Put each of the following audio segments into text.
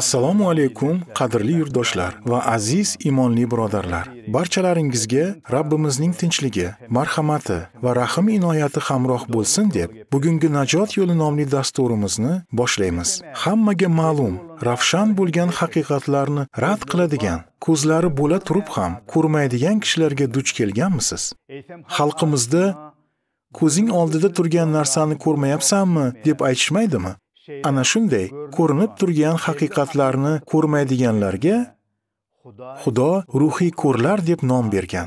assalomu alaykum qadrli yurtdoshlar va aziz imonli birodarlar barchalaringizga rabbimizning tinchligi marhamati va rahm inoyati hamroh bo'lsin deb bugungi najot yo'li nomli dasturimizni boshlaymiz hammaga ma'lum ravshan bo'lgan haqiqatlarni rad qiladigan ko'zlari bo'la turib ham ko'rmaydigan kishilarga duch kelganmisiz xalqimizda ko'zing oldida turgan narsani ko'rmayapsanmi deb aytishmaydimi ana shunday ko'rinib turgan haqiqatlarni ko'rmaydiganlarga Xudo ruhiy ko'rlar deb nom bergan.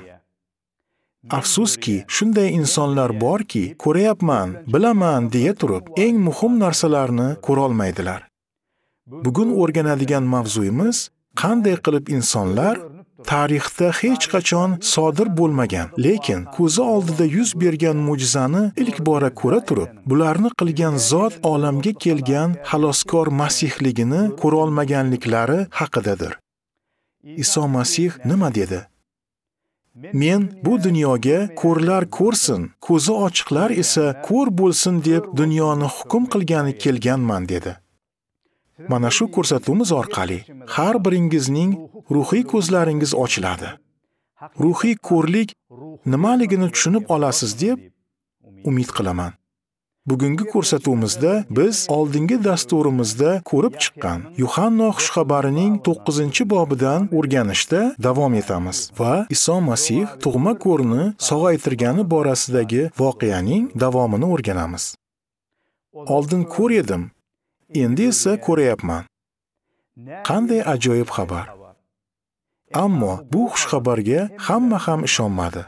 Afsuski, shunday insonlar borki, ko'rayapman, bilaman deya turib, eng muhim narsalarni ko'ra olmaydilar. Bugun o'rganadigan mavzuyimiz qanday qilib insonlar tarixda hech qachon sodir bo'lmagan, lekin ko'zi oldida yuz bergan mo'jizani ilk bora ko'ra turib, bularni qilgan zot olamga kelgan xaloskor masihligini ko'ra olmaganliklari haqidadir. Iso Masih nima dedi? Men bu dunyoga ko'rlar ko'rsin, ko'zi ochiqlar esa ko'r bo'lsin deb dunyoni hukm qilgani kelganman dedi. Mana shu ko'rsatuvimiz orqali har biringizning ruhiy ko'zlaringiz ochiladi. Ruhiy ko'rlik nimaligini tushunib olasiz deb umid qilaman. Bugungi ko'rsatuvimizda biz oldingi dasturimizda ko'rib chiqqan yuhanno xushxabarining 9-bobidan o'rganishda davom etamiz va Iso Masih tug'ma ko'rni sog'aytirgani borasidagi voqeaning davomini o'rganamiz. Oldin ko'r edim, Endi esa ko'ryapman. Qanday ajoyib xabar. Ammo bu xushxabarga hamma ham ishonmadi.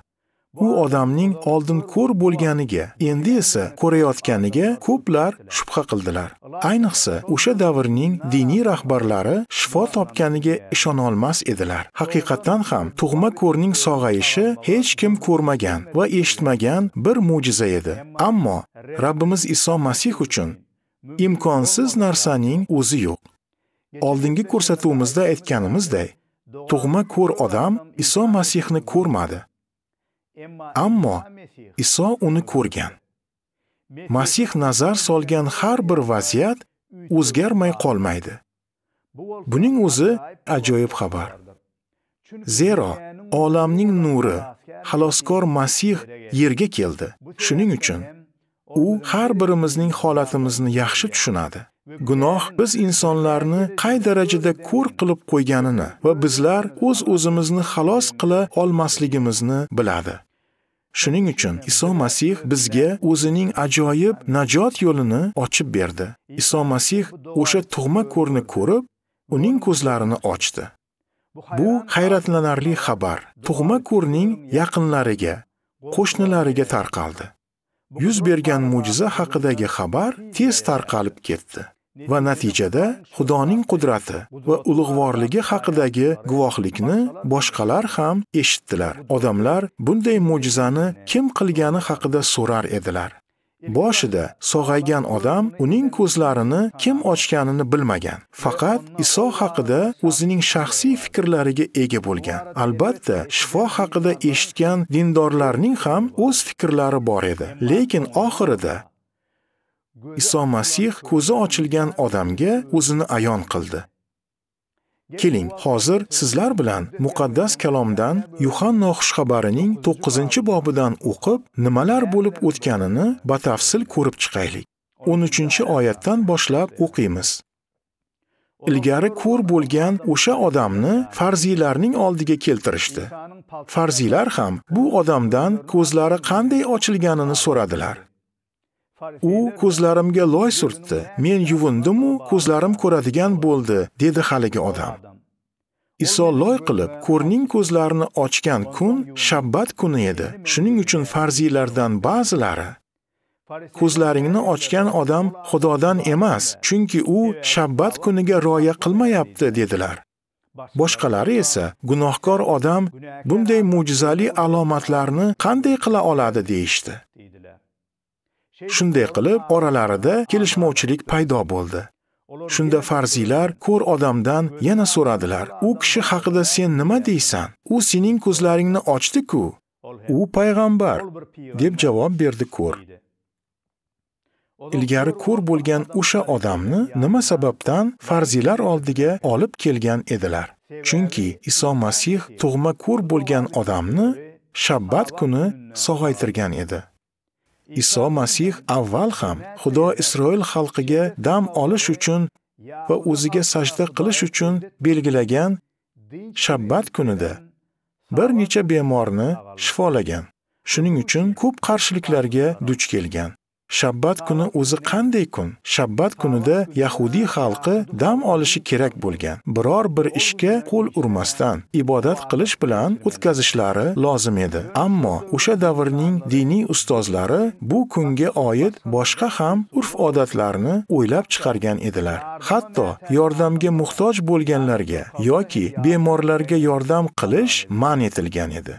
U odamning oldin ko'r bo'lganiga, endi esa ko'rayotganiga ko'plar shubha qildilar. Ayniqsa, o'sha davrning diniy rahbarlari shifo topganiga ishonolmas edilar. Haqiqatan ham tug'ma ko'rning sog'ayishi hech kim ko'rmagan va eshitmagan bir mo'jiza edi. Ammo Rabbimiz Iso Masih uchun imkonsiz narsaning o'zi yo'q. Oldingi ko'rsatuvimizda aytganimizdek, tug'ma ko'r odam Iso Masihni ko'rmadi. Ammo Iso uni ko'rgan. Masih nazar solgan har bir vaziyat o'zgarmay qolmaydi. Buning o'zi ajoyib xabar. Zero olamning nuri, xaloskor Masih yerga keldi. Shuning uchun U har birimizning holatimizni yaxshi tushunadi. Gunoh biz insonlarni qay darajada ko'r qilib qo'yganini va bizlar o'z-o'zimizni xalos qila olmasligimizni biladi. Shuning uchun Iso Masih bizga o'zining ajoyib najot yo'lini ochib berdi. Iso Masih o'sha tug'ma ko'rni ko'rib, uning ko'zlarini ochdi. Bu hayratlanarli xabar tug'ma ko'rning yaqinlariga, qo'shnilariga tarqaldi. yuz bergan mo'jiza haqidagi xabar tez tarqalib ketdi va natijada Xudoning qudrati va ulug'vorligi haqidagi guvohlikni boshqalar ham eshitdilar. Odamlar bunday mo'jizani kim qilgani haqida so'rar edilar. Boshida sog'aygan odam uning ko'zlarini kim ochganini bilmagan. Faqat Iso haqida o'zining shaxsiy fikrlariga ega bo'lgan. Albatta, shifo haqida eshitgan dindorlarning ham o'z fikrlari bor edi. Lekin oxirida Iso Masih ko'zi ochilgan odamga o'zini ayon qildi. Keling, hozir sizlar bilan muqaddas kalomdan Yuhanna xushxabarining 9-bobidan o'qib, nimalar bo'lib o'tganini batafsil ko'rib chiqaylik. 13-oyatdan boshlab o'qiymiz. Ilgari ko'r bo'lgan o'sha odamni farzilarning oldiga keltirishdi. Farzilar ham bu odamdan ko'zlari qanday ochilganini so'radilar. u ko'zlarimga loy surtdi men yuvindimu ko'zlarim ko'radigan bo'ldi dedi haligi odam iso loy qilib ko'rning ko'zlarini ochgan kun shabbat kuni edi shuning uchun farziylardan ba'zilari ko'zlaringni ochgan odam xudodan emas chunki u shabbat kuniga rioya qilmayapti dedilar boshqalari esa gunohkor odam bunday mo'jizali alomatlarni qanday qila oladi deyishdi Shunday qilib, oralarida kelishmovchilik paydo bo'ldi. Shunda farzilar ko'r odamdan yana so'radilar: "U kishi haqida sen nima deysan? U sening ko'zlaringni ochdi-ku. U payg'ambar." deb javob berdi ko'r. Ilgari ko'r bo'lgan o'sha odamni nima sababdan farzilar oldiga olib kelgan edilar? Chunki Iso Masih tug'ma ko'r bo'lgan odamni shabbat kuni sog'aytirgan edi. Iso Masih avval ham Xudo Isroil xalqiga dam olish uchun va o'ziga sajda qilish uchun belgilagan shabbat kunida bir necha bemorni shifolagan. Shuning uchun ko'p qarshiliklarga duch kelgan. Shabbat kuni o'zi qanday kun? Shabbat kunida Yahudiy xalqi dam olishi kerak bo'lgan. Biror bir ishga qo'l urmasdan ibodat qilish bilan o'tkazishlari lozim edi. Ammo o'sha davrning diniy ustozlari bu kunga oid boshqa ham urf-odatlarni o'ylab chiqargan edilar. Hatto yordamga muhtoj bo'lganlarga yoki bemorlarga yordam qilish man etilgan edi.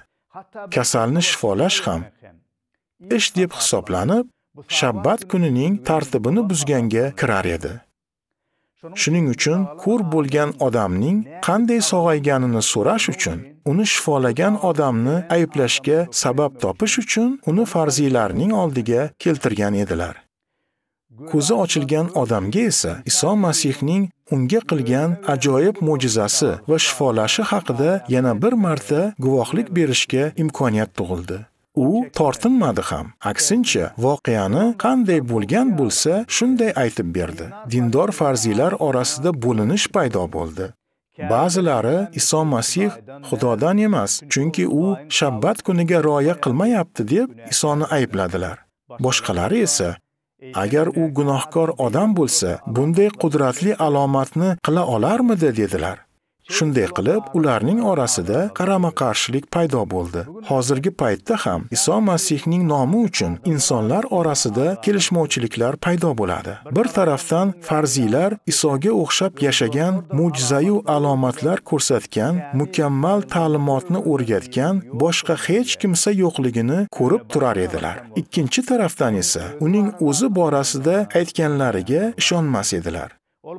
Kasalni shifolash ham ish deb hisoblanib, shabbat kunining tartibini buzganga kirar edi. Shuning uchun ko'r bo'lgan odamning qanday sog'ayganini so'rash uchun, uni shifolagan odamni ayblashga sabab topish uchun uni farzilarning oldiga keltirgan edilar. Ko'zi ochilgan odamga esa Iso Masihning unga qilgan ajoyib mo'jizasi va shifolashi haqida yana bir marta guvohlik berishga imkoniyat tug'ildi. u tortinmadi ham aksincha voqeani qanday bo'lgan bo'lsa shunday aytib berdi dindor farziylar orasida bo'linish paydo bo'ldi ba'zilari iso masih xudodan emas chunki u shabbat kuniga rioya qilmayapti deb isoni aybladilar boshqalari esa agar u gunohkor odam bo'lsa bunday qudratli alomatni qila olarmidi dedilar Shunday qilib, ularning orasida qarama-qarshilik paydo bo'ldi. Hozirgi paytda ham Iso Masihning nomi uchun insonlar orasida kelishmovchiliklar paydo bo'ladi. Bir tarafdan farzilar Isoga o'xshab yashagan, mo'jizayu alomatlar ko'rsatgan, mukammal ta'limotni o'rgatgan boshqa hech kimsa yo'qligini ko'rib turar edilar. Ikkinchi tarafdan esa uning o'zi borasida aytganlariga ishonmas edilar.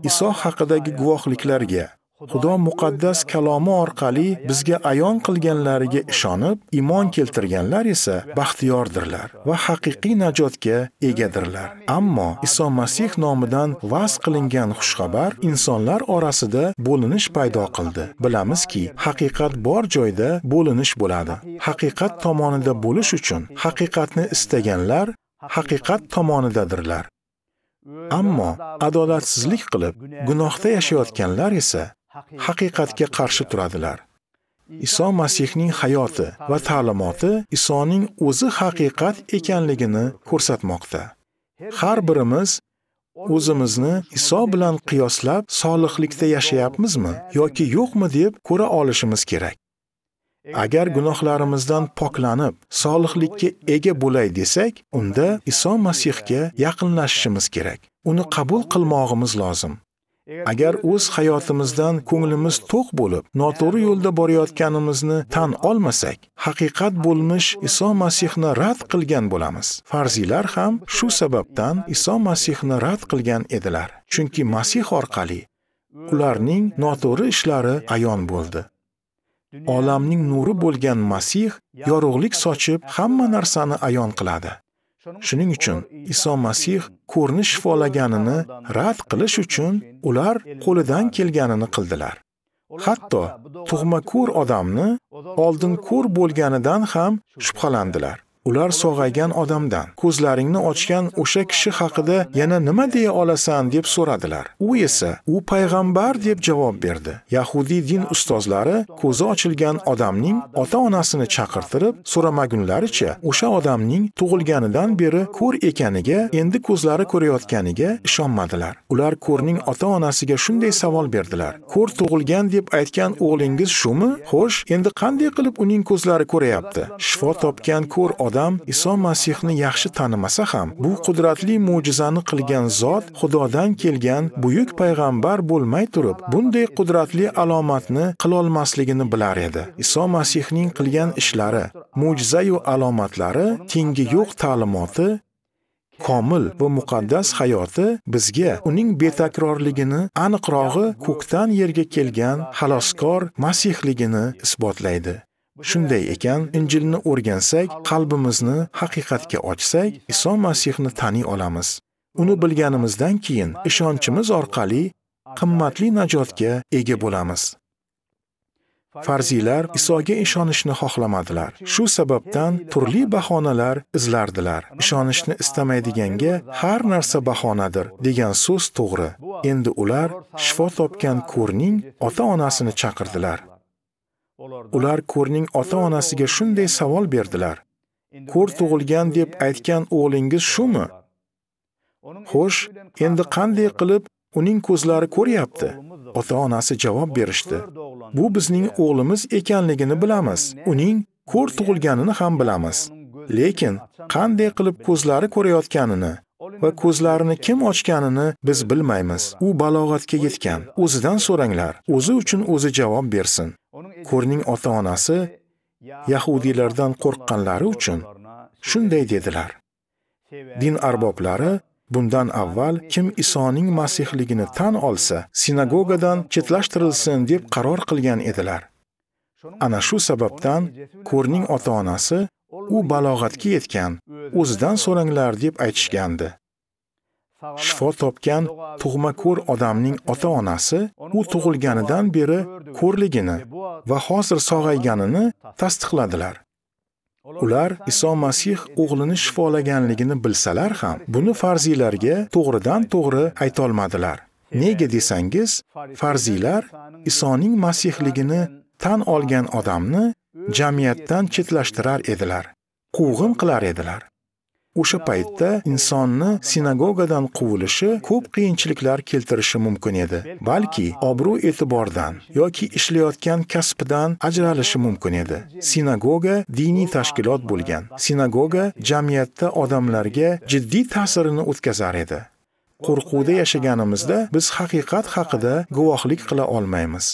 Iso haqidagi guvohliklarga Xudo muqaddas kalomi orqali bizga ayon qilganlariga ishonib, iymon keltirganlar esa baxtiyordirlar va haqiqiy najotga egadirlar. Ammo Iso Masih nomidan va'z qilingan xushxabar insonlar orasida bo'linish paydo qildi. Bilamizki, haqiqat bor joyda bo'linish bo'ladi. Haqiqat tomonida bo'lish uchun haqiqatni istaganlar haqiqat tomonidadirlar. Ammo adolatsizlik qilib gunohda yashayotganlar esa haqiqatga qarshi turadilar. Iso Masihning hayoti va ta'limoti Isoning o'zi haqiqat ekanligini ko'rsatmoqda. Har birimiz o'zimizni Iso bilan qiyoslab solihlikda yashayapmizmi yoki yo'qmi deb ko'ra olishimiz kerak. Agar gunohlarimizdan poklanib, solihlikka ega bo'lay desak, unda Iso Masihga yaqinlashishimiz kerak. Uni qabul qilmog'imiz lozim. Agar o'z hayotimizdan ko'nglimiz to'q bo'lib, noto'g'ri yo'lda borayotganimizni tan olmasak, haqiqat bo'lmish Iso Masihni rad qilgan bo'lamiz. Farziylar ham shu sababdan Iso Masihni rad qilgan edilar. Chunki Masih orqali ularning noto'g'ri ishlari ayon bo'ldi. Olamning nuri bo'lgan Masih yorug'lik sochib, hamma narsani ayon qiladi. Shuning uchun Iso Masih ko'rni shifolaganini rad qilish uchun ular qo'lidan kelganini qildilar. Hatto tug'ma ko'r odamni oldin ko'r bo'lganidan ham shubhalandilar. ular sog'aygan odamdan ko'zlaringni ochgan o'sha kishi haqida yana nima deya olasan deb so'radilar u esa u payg'ambar deb javob berdi yahudiy din ustozlari ko'zi ochilgan odamning ota onasini chaqirtirib so'ramagunlaricha o'sha odamning tug'ilganidan beri ko'r ekaniga endi ko'zlari ko'rayotganiga ishonmadilar ular ko'rning ota onasiga shunday savol berdilar ko'r tug'ilgan deb aytgan o'g'lingiz shumi xo'sh endi qanday qilib uning ko'zlari ko'rayapti shifo topgan ko'r odam Iso Masihni yaxshi tanimasa ham, bu qudratli mo'jizani qilgan zot Xudodan kelgan buyuk payg'ambar bo'lmay turib, bunday qudratli alomatni qila olmasligini bilar edi. Iso Masihning qilgan ishlari, mo'jiza alomatlari, tengi yo'q ta'limoti komil va muqaddas hayoti bizga uning betakrorligini aniqrog'i ko'kdan yerga kelgan xaloskor masihligini isbotlaydi Shunday ekan, Injilni o'rgansak, qalbimizni haqiqatga ochsak, Iso Masihni taniy olamiz. Uni bilganimizdan keyin ishonchimiz orqali qimmatli najotga ega bo'lamiz. Farziylar Isoga ishonishni xohlamadilar. Shu sababdan turli bahonalar izlardilar. Ishonishni istamaydiganga har narsa bahonadir degan so'z to'g'ri. Endi ular shifo topgan ko'rning ota-onasini chaqirdilar. Ular ko'rning ota-onasiga shunday savol berdilar. Ko'r tug'ilgan deb aytgan o'g'lingiz shumi? Xo'sh, endi qanday qilib uning ko'zlari ko'ryapti? Ota-onasi javob berishdi. Bu bizning o'g'limiz ekanligini bilamiz. Uning ko'r tug'ilganini ham bilamiz. Lekin qanday qilib ko'zlari ko'rayotganini va ko'zlarini kim ochganini biz bilmaymiz. U balog'atga yetgan. O'zidan so'ranglar. O'zi uchun o'zi javob bersin. Korning ota-onasi yahudiylardan qo'rqqanlari uchun shunday dedilar. Din arboblari bundan avval kim Isoning masihligini tan olsa, sinagogadan chetlashtirilsin deb qaror qilgan edilar. Ana shu sababdan Korning ota-onasi u balog'atga yetgan, o'zidan so'ranglar deb aytishgandi. shifo topgan tug'ma ko'r odamning ota onasi u tug'ilganidan beri ko'rligini e, va hozir sog'ayganini tasdiqladilar ular iso masih o'g'lini shifolaganligini bilsalar ham buni farziylarga to'g'ridan to'g'ri aytolmadilar nega desangiz farziylar isoning masihligini tan olgan odamni jamiyatdan chetlashtirar edilar quvg'in qilar edilar O'sha paytda insonni sinagogadan quvilishi ko'p qiyinchiliklar keltirishi mumkin edi. Balki obro' e'tibordan yoki ishlayotgan kasbidan ajralishi mumkin edi. Sinagoga diniy tashkilot bo'lgan. Sinagoga jamiyatda odamlarga jiddiy ta'sirini o'tkazar edi. Qo'rquvda yashaganimizda biz haqiqat haqida guvohlik qila olmaymiz.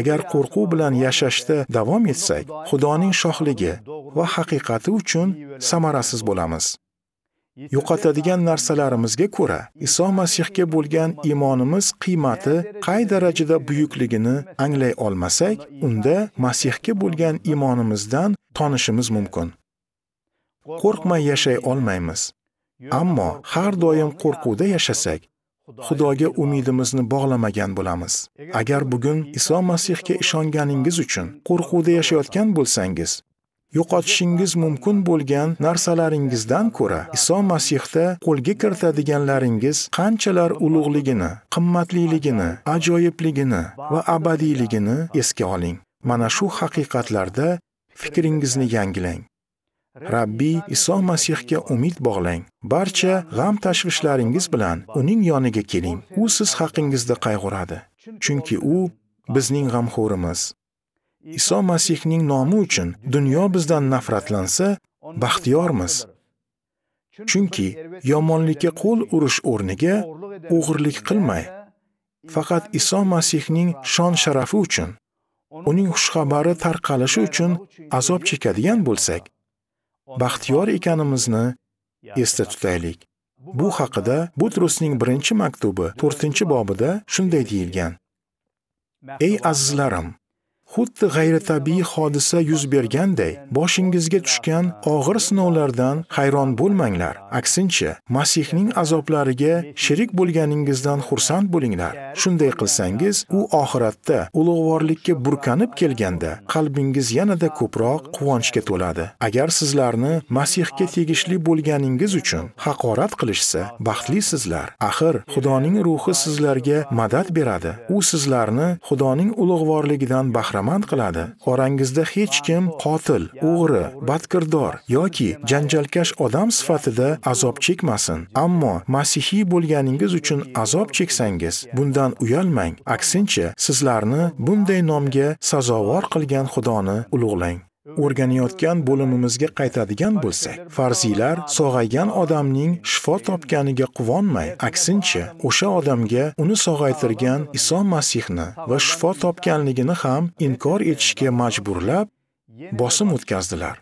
Agar qo'rquv bilan yashashda davom etsak, Xudoning shohligi va haqiqati uchun samarasiz bo'lamiz. Yo'qotadigan narsalarimizga ko'ra, Iso Masihga bo'lgan iymonimiz qiymati qay darajada buyukligini anglay olmasak, unda Masihga bo'lgan iymonimizdan tonishimiz mumkin. Qo'rqmay yashay olmaymiz. Ammo har doim qo'rquvda yashasak, Xudoga umidimizni bog'lamagan bo'lamiz. Agar bugun Iso Masihga ishonganingiz uchun qo'rquvda yashayotgan bo'lsangiz, yo'qotishingiz mumkin bo'lgan narsalaringizdan ko'ra Iso Masihda qo'lga kiritadiganlaringiz qanchalar ulug'ligini, qimmatliligini, ajoyibligini va abadiyligini esga oling. Mana shu haqiqatlarda fikringizni yangilang. Rabbiy Iso Masihga umid bog'lang. Barcha g'am tashvishlaringiz bilan uning yoniga keling. U siz haqingizda qayg'uradi. Chunki u bizning g'amxo'rimiz. Iso Masihning nomi uchun dunyo bizdan nafratlansa, baxtiyormiz. Chunki yomonlikka qo'l urish o'rniga o'g'irlik qilmay, faqat Iso Masihning shon sharafi uchun, uning xushxabari tarqalishi uchun azob chekadigan bo'lsak, baxtiyor ekanimizni esda tutaylik. Bu haqida Butrusning birinchi maktubi 4-bobida shunday deyilgan: Ey azizlarim, Xuddi g'ayritabiiy hodisa yuz berganday, boshingizga tushgan og'ir sinovlardan hayron bo'lmanglar. Aksincha, Masihning azoblariga sherik bo'lganingizdan xursand bo'linglar. Shunday qilsangiz, u oxiratda ulug'vorlikka burkanib kelganda, qalbingiz yanada ko'proq quvonchga to'ladi. Agar sizlarni Masihga tegishli bo'lganingiz uchun haqorat qilishsa, baxtlisizlar. Axir, Xudoning ruhi sizlarga madad beradi. U sizlarni Xudoning ulug'vorligidan bahra basharmand qiladi. Orangizda hech kim qotil, o'g'ri, badkirdor yoki janjalkash odam sifatida azob chekmasin. Ammo masihiy bo'lganingiz uchun azob cheksangiz, bundan uyalmang. Aksincha, sizlarni bunday nomga sazovor qilgan Xudoni ulug'lang. o'rganayotgan bo'limimizga qaytadigan bo'lsak, farziylar sog'aygan odamning shifo topganiga quvonmay, aksincha o'sha odamga uni sog'aytirgan Iso Masihni va shifo topganligini ham inkor etishga majburlab bosim o'tkazdilar.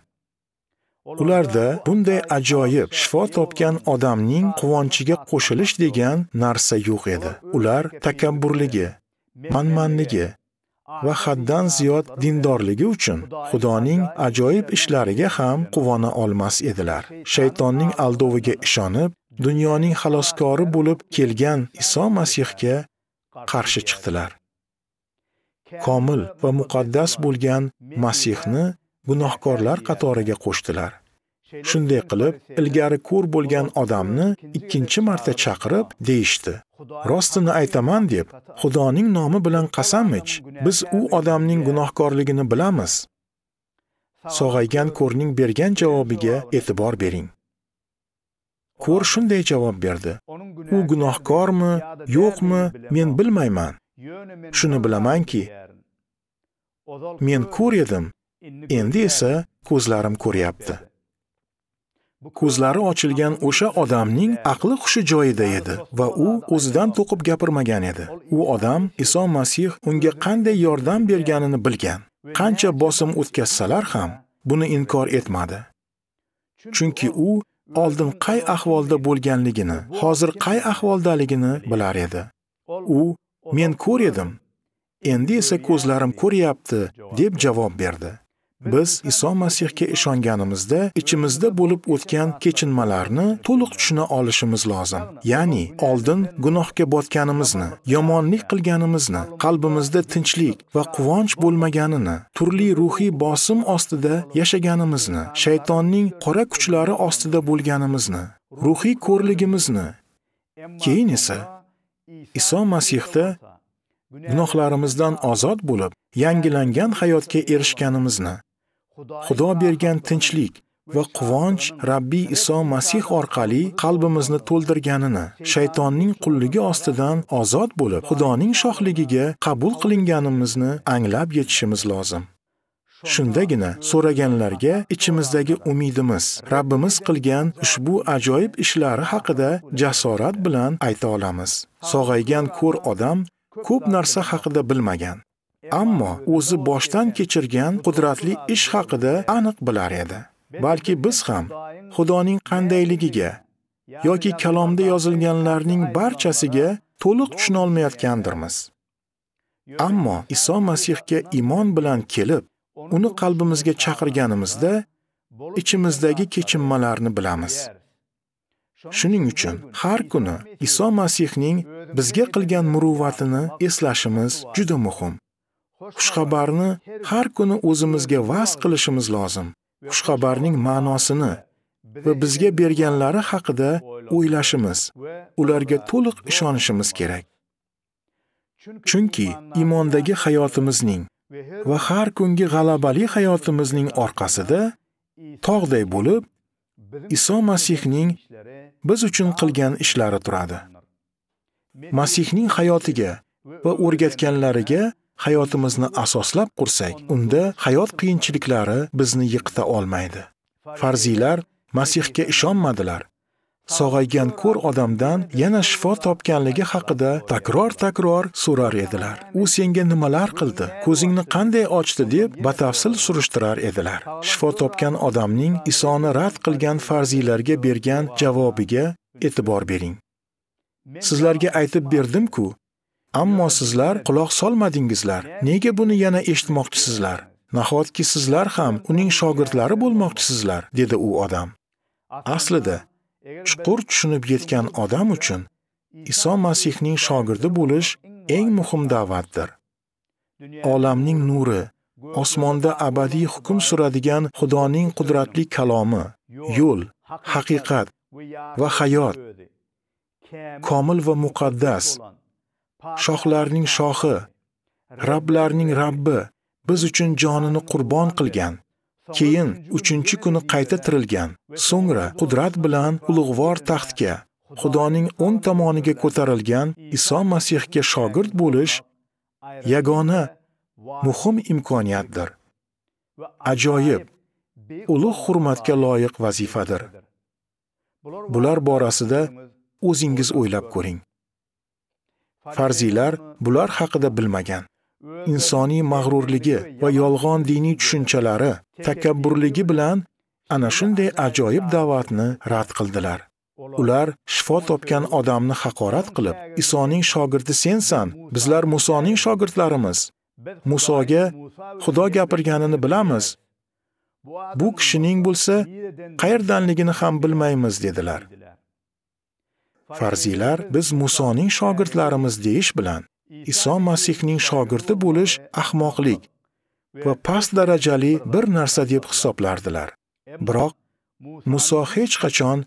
Ularda bunday ajoyib shifo topgan odamning quvonchiga qo'shilish degan narsa yo'q edi. Ular takabburligi, manmanligi, va haddan ziyod dindorligi uchun Xudoning ajoyib ishlariga ham quvona olmas edilar. Shaytonning aldoviga ishonib, dunyoning xaloskori bo'lib kelgan Iso Masihga qarshi chiqdilar. Komil va muqaddas bo'lgan Masihni gunohkorlar qatoriga qo'shdilar. Shunday qilib, ilgari ko'r bo'lgan odamni ikkinchi marta chaqirib deyishdi. rostini aytaman deb xudoning nomi bilan qasam ich biz u odamning gunohkorligini bilamiz sog'aygan ko'rning bergan javobiga e'tibor bering ko'r shunday javob berdi u gunohkormi yo'qmi men bilmayman shuni bilamanki men ko'r edim endi esa ko'zlarim ko'ryapti ko'zlari ochilgan o'sha odamning aqli hushi joyida edi va u o'zidan to'qib gapirmagan edi u odam iso masih unga qanday yordam berganini bilgan qancha bosim o'tkazsalar ham buni inkor etmadi chunki u oldin qay ahvolda bo'lganligini hozir qay ahvoldaligini bilar edi u men ko'r edim endi esa ko'zlarim ko'ryapti deb javob berdi Biz Iso Masihga ishonganimizda ichimizda bo'lib o'tgan kechinmalarni to'liq tushuna olishimiz lozim. Ya'ni oldin gunohga botganimizni, yomonlik qilganimizni, qalbimizda tinchlik va quvonch bo'lmaganini, turli ruhiy bosim ostida yashaganimizni, shaytonning qora kuchlari ostida bo'lganimizni, ruhiy ko'rligimizni, keyin esa Iso Masihda gunohlarimizdan ozod bo'lib, yangilangan hayotga erishganimizni Xudo bergan tinchlik va quvonch Rabbiy Iso Masih orqali qalbimizni to'ldirganini, shaytonning qulligi ostidan ozod bo'lib, Xudoning shohligiga qabul qilinganimizni anglab yetishimiz lozim. Shundagina so'raganlarga ichimizdagi umidimiz, Rabbimiz qilgan ushbu ajoyib ishlari haqida jasorat bilan ayta olamiz. Sog'aygan ko'r odam ko'p narsa haqida bilmagan, ammo o'zi boshdan kechirgan qudratli ish haqida aniq bilar edi. Balki biz ham Xudoning qandayligiga yoki kalomda yozilganlarning barchasiga to'liq tushuna olmayotgandirmiz. Ammo Iso Masihga iymon bilan kelib, uni qalbimizga chaqirganimizda ichimizdagi kechinmalarni bilamiz. Shuning uchun har kuni Iso Masihning bizga qilgan muruvvatini eslashimiz juda muhim. Xushxabarni har kuni o'zimizga vas qilishimiz lozim. Xushxabarning ma'nosini va bizga berganlari haqida o'ylashimiz, ularga to'liq ishonishimiz kerak. Chunki imondagi hayotimizning va har kungi g'alabali hayotimizning orqasida tog'day bo'lib Iso Masihning biz uchun qilgan ishlari turadi. Masihning hayotiga va o'rgatganlariga hayotimizni asoslab qursak, unda hayot qiyinchiliklari bizni yiqita olmaydi. Farziylar Masihga ishonmadilar. Sog'aygan ko'r odamdan yana shifo topganligi haqida takror-takror so'rar edilar. U senga nimalar qildi? Ko'zingni qanday ochdi deb batafsil surishtirar edilar. Shifo topgan odamning Isoni rad qilgan farziylarga bergan javobiga e'tibor bering. Sizlarga aytib berdim-ku, Ammo sizlar quloq solmadingizlar. Nega buni yana eshitmoqchisizlar? Nahotki sizlar ham uning shogirdlari bo'lmoqchisizlar, dedi u odam. Aslida chuqur tushunib yetgan odam uchun Iso Masihning shogirdi bo'lish eng muhim da'vatdir. Olamning nuri, osmonda abadiy hukm suradigan Xudoning qudratli kalomi, yo'l, haqiqat va hayot komil va muqaddas shohlarning shohi, Rablarning Rabbi biz uchun jonini qurbon qilgan. Keyin 3 kuni qayta tirilgan. So'ngra qudrat bilan ulug'vor taxtga, Xudoning o'ng tomoniga ko'tarilgan Iso Masihga shogird bo'lish yagona muhim imkoniyatdir. Ajoyib, ulug' hurmatga loyiq vazifadir. Bular borasida o'zingiz o'ylab ko'ring. farzilar bular haqida bilmagan. Insoniy mag'rurligi va yolg'on diniy tushunchalari, takabburligi bilan ana shunday ajoyib da'vatni rad qildilar. Ular shifo topgan odamni haqorat qilib, Isoning shogirdi sensan, bizlar Musoning shogirdlarimiz. Musoga Xudo gapirganini bilamiz. Bu kishining bo'lsa, qayerdanligini ham bilmaymiz dedilar. Farzilar biz Musoning shogirdlarimiz deyish bilan Iso Masihning shogirdi bo'lish ahmoqlik va past darajali bir narsa deb hisoblardilar. Biroq Muso hech qachon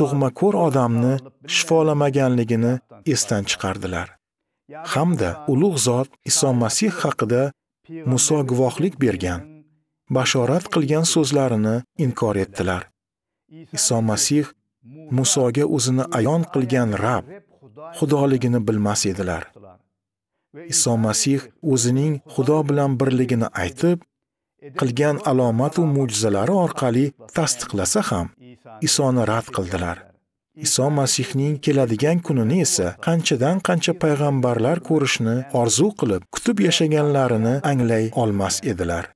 tug'ma ko'r odamni shifolamaganligini esdan chiqardilar. Hamda ulug' zot Iso Masih haqida Muso guvohlik bergan, bashorat qilgan so'zlarini inkor etdilar. Iso Masih Musoga o'zini ayon qilgan Rab xudoligini bilmas edilar. Iso Masih o'zining Xudo bilan birligini aytib, qilgan alomat va mo'jizalari orqali tasdiqlasa ham, Isoni rad qildilar. Iso Masihning keladigan kunini esa qanchadan qancha payg'ambarlar ko'rishni orzu qilib, kutib yashaganlarini anglay olmas edilar.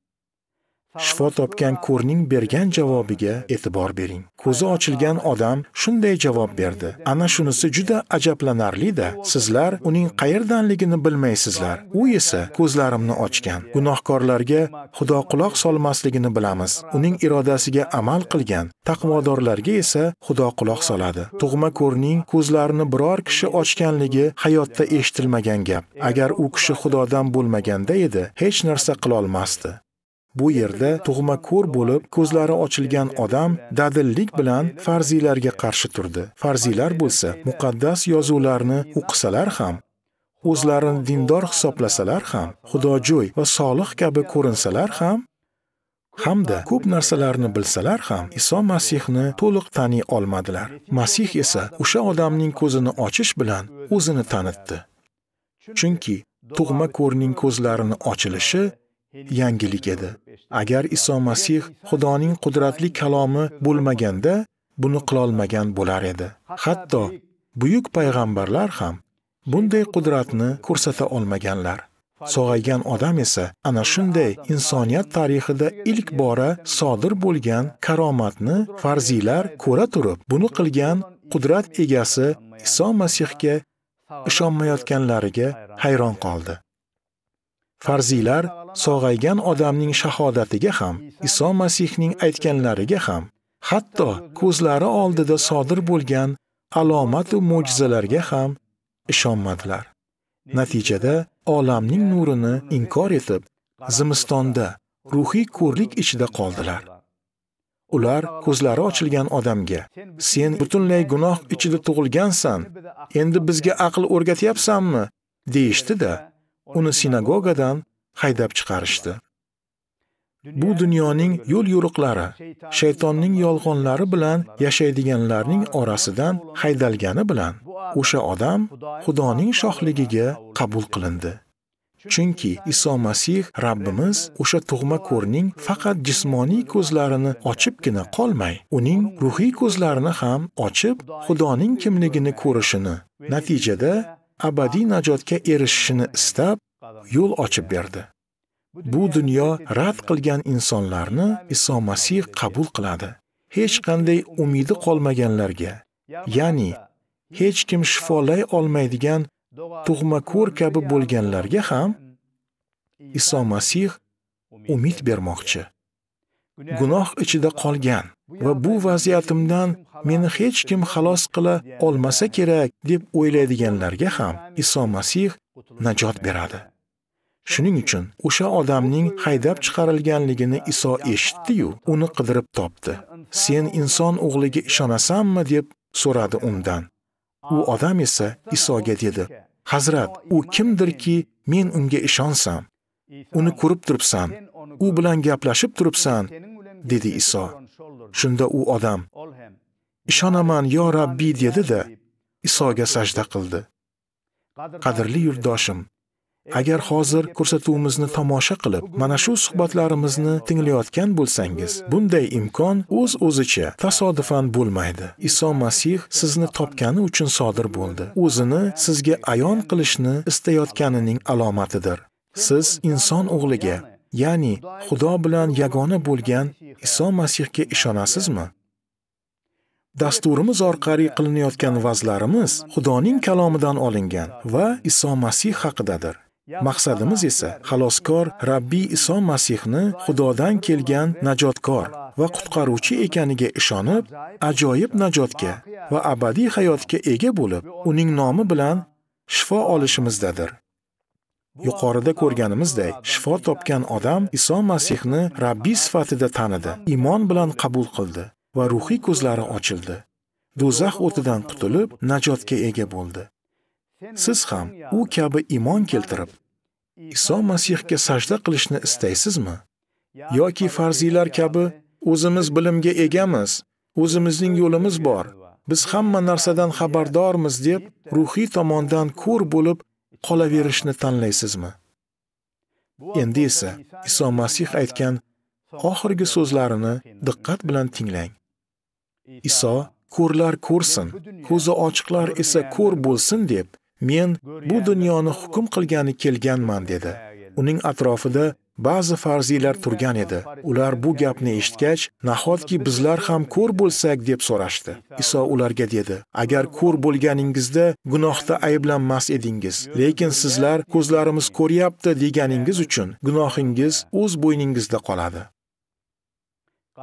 shifo topgan ko'rning bergan javobiga e'tibor bering ko'zi ochilgan odam shunday javob berdi ana shunisi juda ajablanarlida sizlar uning qayerdanligini bilmaysizlar u esa ko'zlarimni ochgan gunohkorlarga xudo quloq solmasligini bilamiz uning irodasiga amal qilgan taqvodorlarga esa xudo quloq soladi tug'ma ko'rning ko'zlarini biror kishi ochganligi hayotda eshitilmagan gap agar u kishi xudodan bo'lmaganda edi hech narsa qilolmasdi bu yerda tug'ma ko'r bo'lib, ko'zlari ochilgan odam dadillik bilan farziylarga qarshi turdi. Farziylar bo'lsa, muqaddas yozuvlarni o'qisalar ham, o'zlarini dindor hisoblasalar ham, xudojo'y va solih kabi ko'rinsalar ham, hamda ko'p narsalarni bilsalar ham Iso Masihni to'liq taniy olmadilar. Masih esa o'sha odamning ko'zini ochish bilan o'zini tanitdi. Chunki tug'ma ko'rning ko'zlarini ochilishi yangilik edi. Agar Iso Masih Xudoning qudratli kalomi bo'lmaganda, buni qilolmagan bo'lar edi. Hatto buyuk payg'ambarlar ham bunday qudratni ko'rsata olmaganlar. Sog'aygan odam esa ana shunday insoniyat tarixida ilk bora sodir bo'lgan karomatni farzilar ko'ra turib, buni qilgan qudrat egasi Iso Masihga ishonmayotganlariga hayron qoldi. Farziylar sog'aygan odamning shahodatiga ham, Iso Masihning aytganlariga ham, hatto ko'zlari oldida sodir bo'lgan alomat va mo'jizalarga ham ishonmadilar. Natijada olamning nurini inkor etib, zimistonda ruhiy ko'rlik ichida qoldilar. Ular ko'zlari ochilgan odamga, "Sen butunlay gunoh ichida tug'ilgansan, endi bizga aql o'rgatyapsanmi?" deyishdi-da, uni sinagogadan haydab chiqarishdi. Bu dunyoning yo'l yo'riqlari, shaytonning yolg'onlari bilan yashaydiganlarning orasidan haydalgani bilan o'sha odam Xudoning shohligiga qabul qilindi. Chunki Iso Masih Rabbimiz o'sha tug'ma ko'rning faqat jismoniy ko'zlarini ochibgina qolmay, uning ruhiy ko'zlarini ham ochib, Xudoning kimligini ko'rishini, natijada abadiy najotga erishishini istab yo'l ochib berdi. Bu dunyo rad qilgan insonlarni Iso Masih qabul qiladi. Hech qanday umidi qolmaganlarga, ya'ni hech kim shifolay olmaydigan tug'ma ko'r kabi bo'lganlarga ham Iso Masih umid bermoqchi. gunoh ichida qolgan va bu vaziyatimdan meni hech kim xalos qila olmasa kerak deb o'ylaydiganlarga ham Iso Masih najot beradi. Shuning uchun o'sha odamning haydab chiqarilganligini Iso eshitdi-yu, uni qidirib topdi. Sen inson o'g'liga ishonasanmi deb so'radi undan. U odam esa Isoga dedi: Hazrat, u kimdirki, men unga ishonsam, uni ko'rib turibsan, u bilan gaplashib turibsan, dedi Iso. Shunda u odam, ishonaman yo Rabbiy dedi-da, Isoga sajda qildi. Qadrli yurtdoshim, agar hozir ko'rsatuvimizni tomosha qilib, mana shu suhbatlarimizni tinglayotgan bo'lsangiz, bunday imkon o'z-o'zicha tasodifan bo'lmaydi. Iso Masih sizni topgani uchun sodir bo'ldi. O'zini sizga ayon qilishni istayotganining alomatidir. siz inson o'g'liga, ya'ni Xudo bilan yagona bo'lgan Iso Masihga ishonasizmi? Dasturimiz orqali qilinayotgan vazlarimiz Xudoning kalomidan olingan va Iso Masih haqidadir. Maqsadimiz esa xaloskor Rabbiy Iso Masihni Xudodan kelgan najotkor va qutqaruvchi ekaniga ishonib, ajoyib najotga va abadiy hayotga ega bo'lib, uning nomi bilan shifo olishimizdadir. Yuqorida ko'rganimizdek, shifo topgan odam Iso Masihni Rabbi sifatida tanidi, iymon bilan qabul qildi va ruhiy ko'zlari ochildi. Do'zax o'tidan qutulib, najotga ega bo'ldi. Siz ham u kabi iymon keltirib, Iso Masihga sajda qilishni istaysizmi? Yoki farziylar kabi o'zimiz bilimga egamiz, o'zimizning yo'limiz bor, biz hamma narsadan xabardormiz deb ruhiy tomondan ko'r bo'lib qolaverishni tanlaysizmi? Endi esa Iso Masih aytgan oxirgi so'zlarini diqqat bilan tinglang. Iso ko'rlar ko'rsin, ko'zi ochiqlar esa ko'r bo'lsin deb men bu dunyoni hukm qilgani kelganman dedi. Uning atrofida Ba'zi farziylar turgan edi. Ular bu gapni eshitgach, nahotki bizlar ham ko'r bo'lsak deb so'rashdi. Iso ularga dedi: "Agar ko'r bo'lganingizda gunohda ayblanmas edingiz, lekin sizlar ko'zlarimiz ko'ryapti deganingiz uchun gunohingiz o'z bo'yningizda qoladi."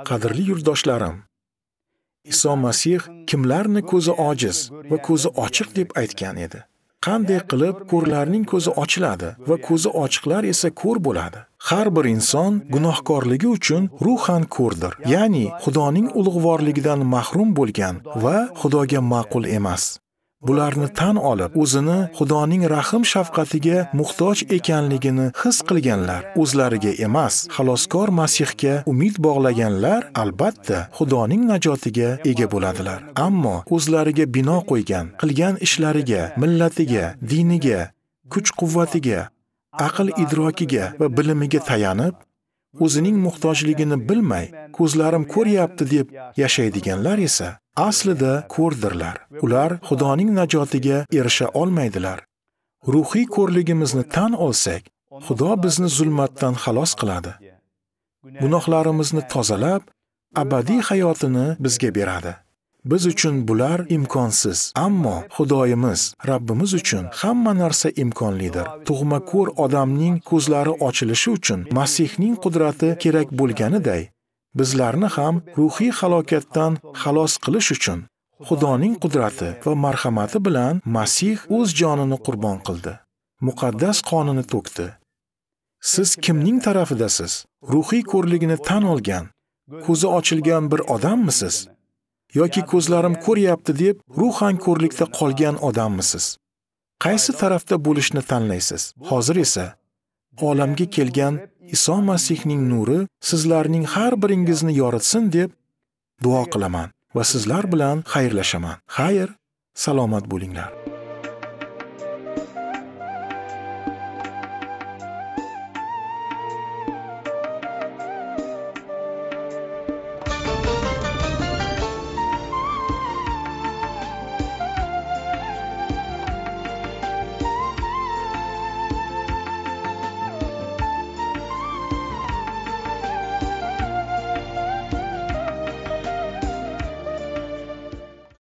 Qadrli yurtdoshlarim, Iso Masih kimlarni ko'zi ojiz va ko'zi ochiq deb aytgan edi. Qanday qilib ko'rlarning ko'zi ochiladi va ko'zi ochiqlar esa ko'r bo'ladi? Har bir inson gunohkorligi uchun ruhan ko'rdir, ya'ni Xudoning ulug'vorligidan mahrum bo'lgan va Xudoga ma'qul emas. Bularni tan olib, o'zini Xudoning rahim shafqatiga muhtoj ekanligini his qilganlar, o'zlariga emas, xaloskor Masihga umid bog'laganlar albatta Xudoning najotiga ega bo'ladilar. Ammo o'zlariga bino qo'ygan, qilgan ishlariga, millatiga, diniga kuch-quvvatiga, aql idrokiga va bilimiga tayanib, o'zining muhtojligini bilmay, ko'zlarim ko'ryapti deb yashaydiganlar esa aslida ko'rdirlar. Ular Xudoning najotiga erisha olmaydilar. Ruhiy ko'rligimizni tan olsak, Xudo bizni zulmatdan xalos qiladi. Gunohlarimizni tozalab, abadiy hayotini bizga beradi. Biz uchun bular imkonsiz, ammo Xudoyimiz, Rabbimiz uchun hamma narsa imkonlidir. Tug'ma ko'r odamning ko'zlari ochilishi uchun Masihning qudrati kerak bo'lganiday, bizlarni ham ruhiy halokatdan xalos qilish uchun Xudoning qudrati va marhamati bilan Masih o'z jonini qurbon qildi. Muqaddas qonini to'kdi. Siz kimning tarafidasiz? Ruhiy ko'rligini tan olgan, ko'zi ochilgan bir odammisiz? yoki ko'zlarim ko'ryapti deb ruhan ko'rlikda qolgan odammisiz? Qaysi tarafda bo'lishni tanlaysiz? Hozir esa olamga kelgan Iso Masihning nuri sizlarning har biringizni yoritsin deb duo qilaman va sizlar bilan xayrlashaman. Xayr, salomat bo'linglar.